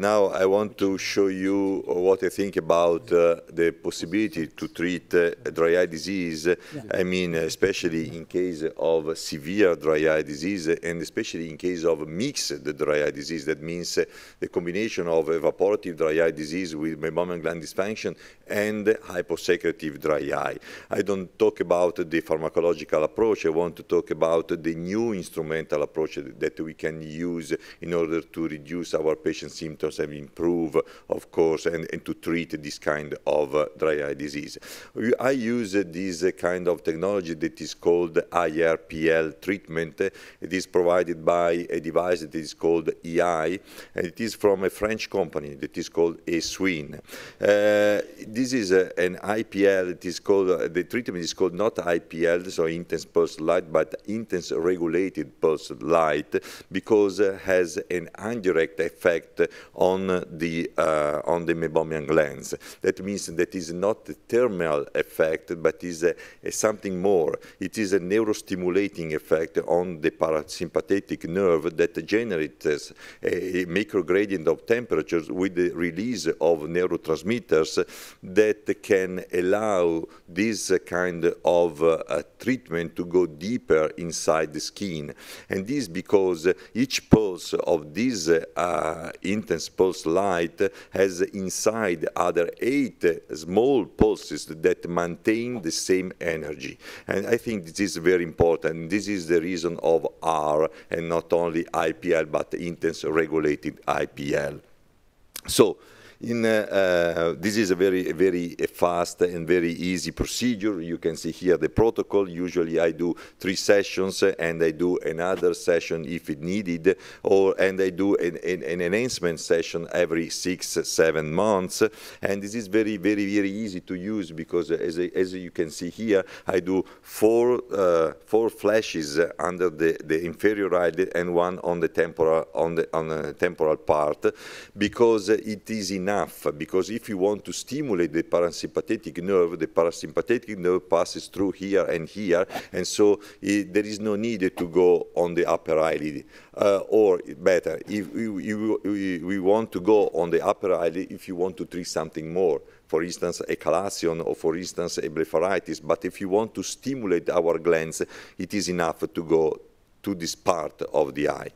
Now I want to show you what I think about uh, the possibility to treat uh, dry eye disease. I mean, especially in case of severe dry eye disease and especially in case of mixed dry eye disease. That means uh, the combination of evaporative dry eye disease with meibomian gland dysfunction and hyposecretive dry eye. I don't talk about the pharmacological approach. I want to talk about the new instrumental approach that we can use in order to reduce our patient's symptoms measures have improved, of course, and, and to treat this kind of uh, dry eye disease. I use uh, this uh, kind of technology that is called IRPL treatment. It is provided by a device that is called EI, and it is from a French company that is called Eswin. Uh, this is uh, an IPL, it is called, uh, the treatment is called not IPL, so intense pulse light, but intense regulated pulse light, because it has an indirect effect on the, uh, on the meibomian glands. That means that is not a thermal effect, but is a, a something more. It is a neurostimulating effect on the parasympathetic nerve that generates a microgradient of temperatures with the release of neurotransmitters that can allow this kind of uh, treatment to go deeper inside the skin. And this because each pulse of this uh, intense pulse light has inside other eight small pulses that maintain the same energy. And I think this is very important. This is the reason of R and not only IPL, but intense regulated IPL. So in uh, uh, this is a very very fast and very easy procedure. You can see here the protocol. Usually I do three sessions and I do another session if it needed, or and I do an, an, an enhancement session every six seven months. And this is very very very easy to use because as as you can see here, I do four uh, four flashes under the the inferior eye and one on the temporal on the on the temporal part because it is enough enough because if you want to stimulate the parasympathetic nerve, the parasympathetic nerve passes through here and here, and so it, eh, there is no need to go on the upper eyelid. Uh, or better, if we, we, we want to go on the upper eyelid if you want to treat something more for instance, a calation or, for instance, a blepharitis. But if you want to stimulate our glands, it is enough to go to this part of the eye.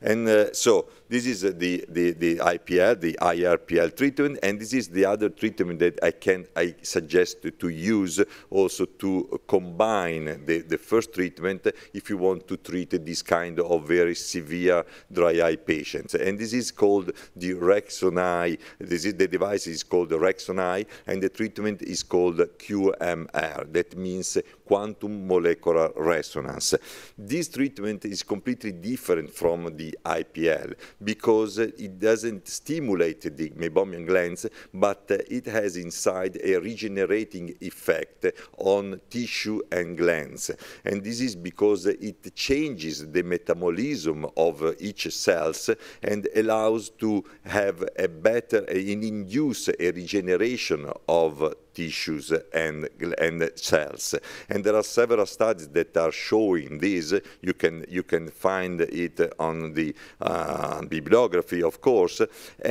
And uh, so this is uh, the, the, the IPL, the IRPL treatment, and this is the other treatment that I can I suggest to use also to combine the, the first treatment if you want to treat this kind of very severe dry eye patients. And this is called the Rexonai, this is, the device is called the Rexonai, and the treatment is called QMR, that means quantum molecular resonance. This treatment management is completely different from the IPL because it doesn't stimulate the meibomian glands, but it has inside a regenerating effect on tissue and glands. And this is because it changes the metabolism of each cells and allows to have a better, and induce a regeneration of tissues and, and cells. And there are several studies that are showing this. You can, you can find it on the uh, bibliography, of course.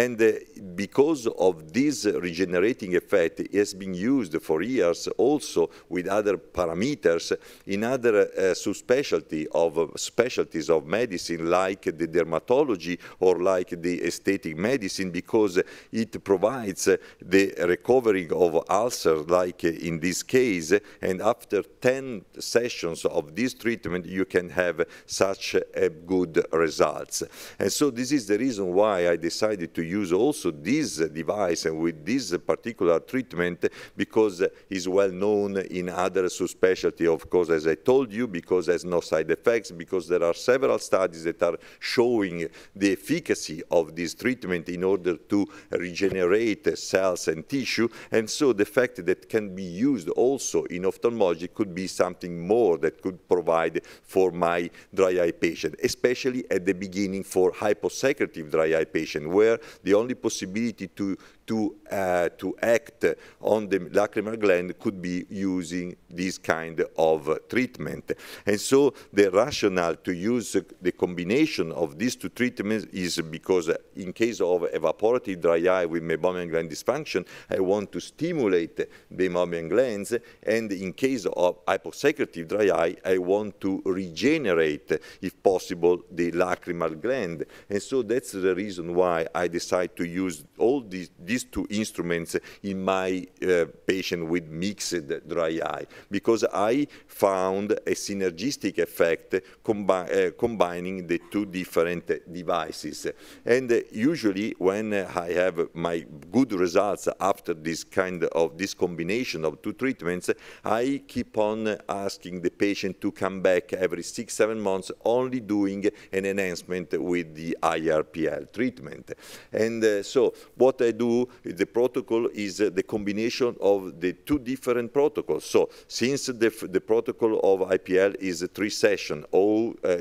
And uh, because of this regenerating effect, it has been used for years also with other parameters in other uh, specialty of uh, specialties of medicine like the dermatology or like the aesthetic medicine because it provides the recovering of Alzheimer's cancer, like in this case, and after 10 sessions of this treatment, you can have such a good results. And so this is the reason why I decided to use also this device and with this particular treatment because it's well known in other subspecialty, of course, as I told you, because there's no side effects, because there are several studies that are showing the efficacy of this treatment in order to regenerate cells and tissue. And so the that can be used also in ophthalmology could be something more that could provide for my dry eye patient, especially at the beginning for hyposecretive dry eye patient, where the only possibility to to, uh, to act on the lacrimal gland could be using this kind of uh, treatment. And so the rationale to use uh, the combination of these two treatments is because in case of evaporative dry eye with meibomian gland dysfunction, I want to stimulate the meibomian glands, and in case of hyposecretive dry eye, I want to regenerate, if possible, the lacrimal gland. And so that's the reason why I decide to use all these, these these two instruments in my uh, patient with mixed dry eye because I found a synergistic effect combi uh, combining the two different devices. And uh, usually when I have my good results after this kind of this combination of two treatments, I keep on asking the patient to come back every six, seven months only doing an enhancement with the IRPL treatment. And uh, so what I do the protocol is uh, the combination of the two different protocols. So since the, the protocol of IPL is a three session, all uh,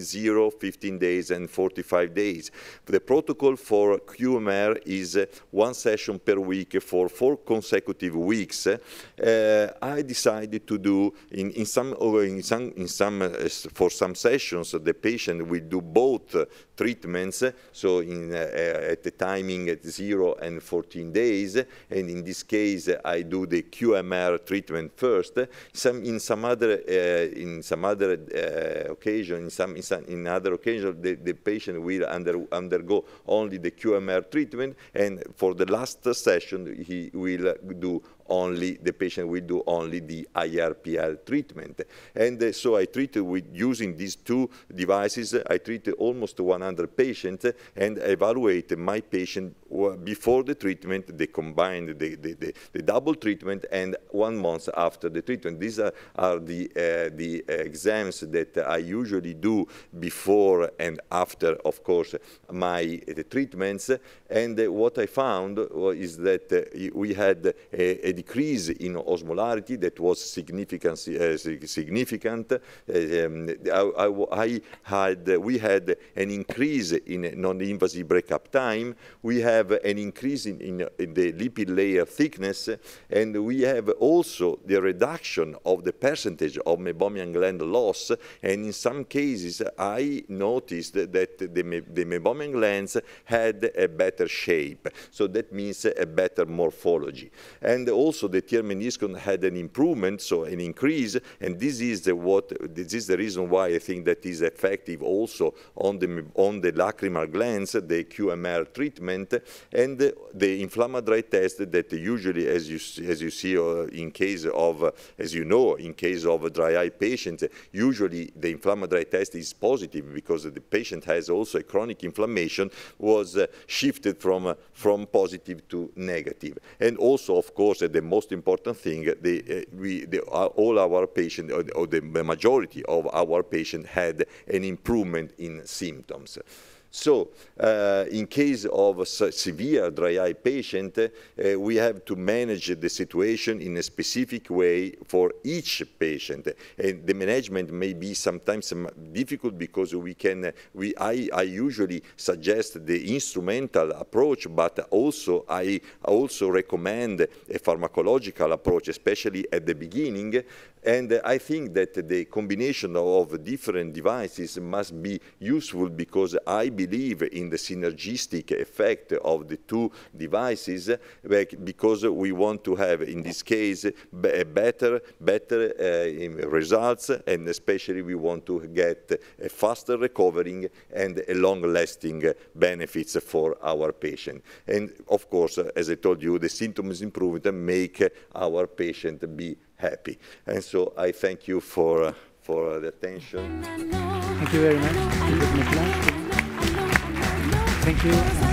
zero, 15 days and 45 days. The protocol for QMR is uh, one session per week for four consecutive weeks. Uh, uh I decided to do in, in some, oh, in some, in some uh, for some sessions the patient will do both treatments. So in, at the timing at zero and 14 days. And in this case, I do the QMR treatment first. Some, in some other, uh, in some other uh, occasion, in some, in some in other occasion, the, the patient will under, undergo only the QMR treatment. And for the last session, he will do only the patient will do only the IRPL treatment. And uh, so I treated with using these two devices, I treated almost 100 patients and evaluated my patient before the treatment, they combined the, the, the, the double treatment, and one month after the treatment. These are, are the, uh, the exams that I usually do before and after, of course, my treatments. And what I found is that uh, we had a, a decrease in osmolarity that was uh, significant. significant. Um, I, I, I had, we had an increase in non-invasive breakup time. We have have an increase in, in, in, the lipid layer thickness, and we have also the reduction of the percentage of meibomian gland loss, and in some cases I noticed that the, the meibomian glands had a better shape, so that means a better morphology. And also the tear meniscus had an improvement, so an increase, and this is the, what, this is the reason why I think that is effective also on the, on the lacrimal glands, the QMR treatment, and the inflammatory test that usually, as you, as you see in case of, as you know, in case of dry eye patients, usually the inflammatory test is positive because the patient has also a chronic inflammation, was uh, shifted from, uh, from positive to negative. And also, of course, the most important thing, uh, the, we, the, all our patients, or the majority of our patients had an improvement in symptoms. So uh, in case of a severe dry eye patient, uh, we have to manage the situation in a specific way for each patient. And the management may be sometimes difficult because we can, we, I, I usually suggest the instrumental approach, but also I also recommend a pharmacological approach, especially at the beginning, and I think that the combination of different devices must be useful because I believe in the synergistic effect of the two devices because we want to have, in this case, better, better uh, results and especially we want to get a faster recovering and a long-lasting benefits for our patient. And of course, as I told you, the symptoms improvement make our patient be happy. And so I thank you for, uh, for uh, the attention. Thank you very much. Thank you.